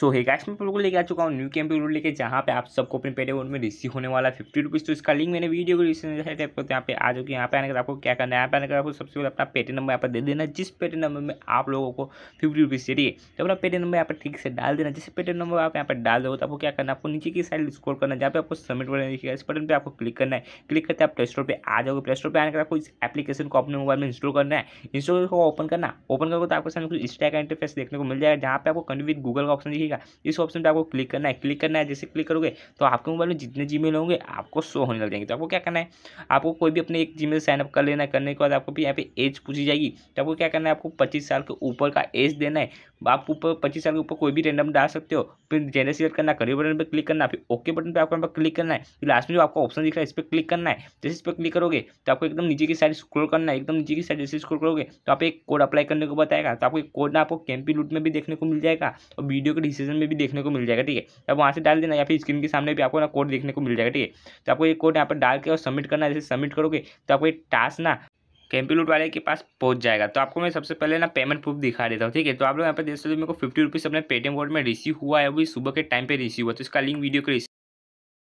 सो hey guys मैं बिल्कुल लेके आ चुका हूँ न्यू कैंप रूट लेके जहाँ पे आप सबको अपने पेड अकाउंट में रिसीव होने वाला फिफ्टी रुपीज़ तो इसका लिंक मैंने वीडियो को रिसीव आपको यहाँ पे आ चुके यहाँ पे आने का आपको क्या करना है यहाँ पे आने का आपको सबसे पहले अपना पेटी नंबर यहाँ पर दे देना जिस पेटी नंबर में आप लोगों को फिफ्टी रुपीज़ चाहिए तो अपना पेटी नंबर यहाँ पर ठीक से डाल देना जिस पेटी नंबर आप यहाँ पर डाल दो तो आपको क्या करना है आपको नीचे की साइड स्कोर करना जहाँ पे आपको सबमिट करना दिखेगा इस बटन पर आपको क्लिक करना है क्लिक करते आप प्ले स्टोर पर आ जाओगे प्ले स्टोर पर आने का आपको इस एप्लीकेशन को अपने मोबाइल में इंस्टॉल करना है इंस्टॉल को ओपन करना ओपन करोगे तो आपको सामने कुछ इंस्टा का इंटरफेस देखने को मिल जाएगा जहाँ पे आपको कंटिव गूगल का ऑप्शन दिखेगा ठीक है इस ऑप्शन पर आपको क्लिक करना है क्लिक करना है जैसे क्लिक करोगे तो आपके मोबाइल में जितने जी होंगे आपको शो होने लग जाएंगे तो आपको क्या करना है आपको कोई भी अपने एक जी मेल साइनअप कर लेना करने के बाद आपको भी यहाँ पे एज पूछी जाएगी तो आपको क्या करना है आपको पच्चीस साल के ऊपर का एज देना है आप ऊपर पच्चीस साल के ऊपर कोई भी रैंडम डाल सकते हो फिर जेंडर सिलेक्ट करना करियर बटन पर क्लिक करना फिर ओके बटन पर आपको यहाँ पर क्लिक करना है फिर लास्ट में जो आपको ऑप्शन दिख रहा है इस पर क्लिक करना है जैसे इस पर क्लिक करोगे तो आपको एकदम नीचे की साइड स्क्रोल करना है एकदम नीचे की साइड जैसे स्क्रोल करोगे तो आप एक कोड अप्लाई करने को बताएगा तो आपको एक कोड ना आपको कैंपी लूट में भी देखने को मिल जाएगा और वीडियो के डिस डिस्क्रिप्शन में भी देखने को मिल जाएगा ठीक है अब वहाँ से डाल देना या फिर स्क्रीन के सामने भी आपको ना कोड देखने को मिल जाएगा ठीक है तो आपको ये कोड यहाँ पर डाल के और सबमिट करना जैसे सबमिट करोगे तो आपको ये टास्क ना कैंपीलूट वाले के पास पहुंच जाएगा तो आपको मैं सबसे पहले ना पेमेंट प्रूफ दिखा देता हूँ ठीक है तो आप लोग यहाँ पर देख सकते हो मेरे को फिफ्टी रुपीज़ अपने पेटीएम कोड में रिसीव हुआ है अभी सुबह के टाइम पे रिसीव हुआ तो इसका लिंक वीडियो के